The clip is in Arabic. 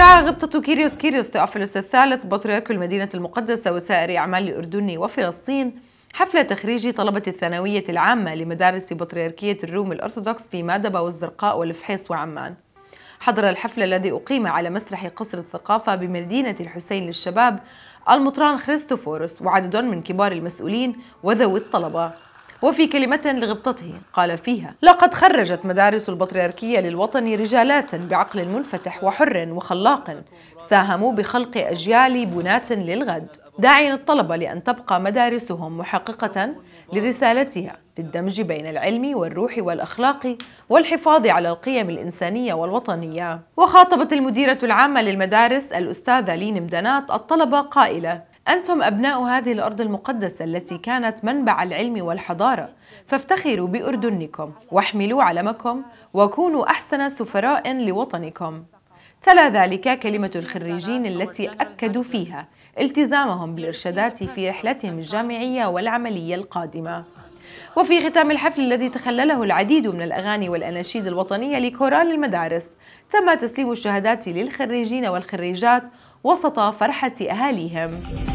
رعى غبطة كيريوس كيريوس تأفلس الثالث بطريرك المدينة المقدسة وسائر أعمال الأردن وفلسطين حفلة تخريج طلبة الثانوية العامة لمدارس بطريركية الروم الأرثوذكس في مادبة والزرقاء والفحيص وعمان حضر الحفل الذي أقيم على مسرح قصر الثقافة بمدينة الحسين للشباب المطران خريستوفوروس وعدد من كبار المسؤولين وذوي الطلبة وفي كلمة لغبطته قال فيها لقد خرجت مدارس البطريركية للوطن رجالات بعقل منفتح وحر وخلاق ساهموا بخلق أجيال بناة للغد داعيا الطلبة لأن تبقى مدارسهم محققة لرسالتها الدمج بين العلم والروح والأخلاق والحفاظ على القيم الإنسانية والوطنية وخاطبت المديرة العامة للمدارس الأستاذة لين مدنات الطلبة قائلة أنتم أبناء هذه الأرض المقدسة التي كانت منبع العلم والحضارة فافتخروا بأردنكم واحملوا علمكم وكونوا أحسن سفراء لوطنكم تلا ذلك كلمة الخريجين التي أكدوا فيها التزامهم بالإرشادات في رحلتهم الجامعية والعملية القادمة وفي ختام الحفل الذي تخلله العديد من الأغاني والأناشيد الوطنية لكورال المدارس تم تسليم الشهادات للخريجين والخريجات وسط فرحة أهاليهم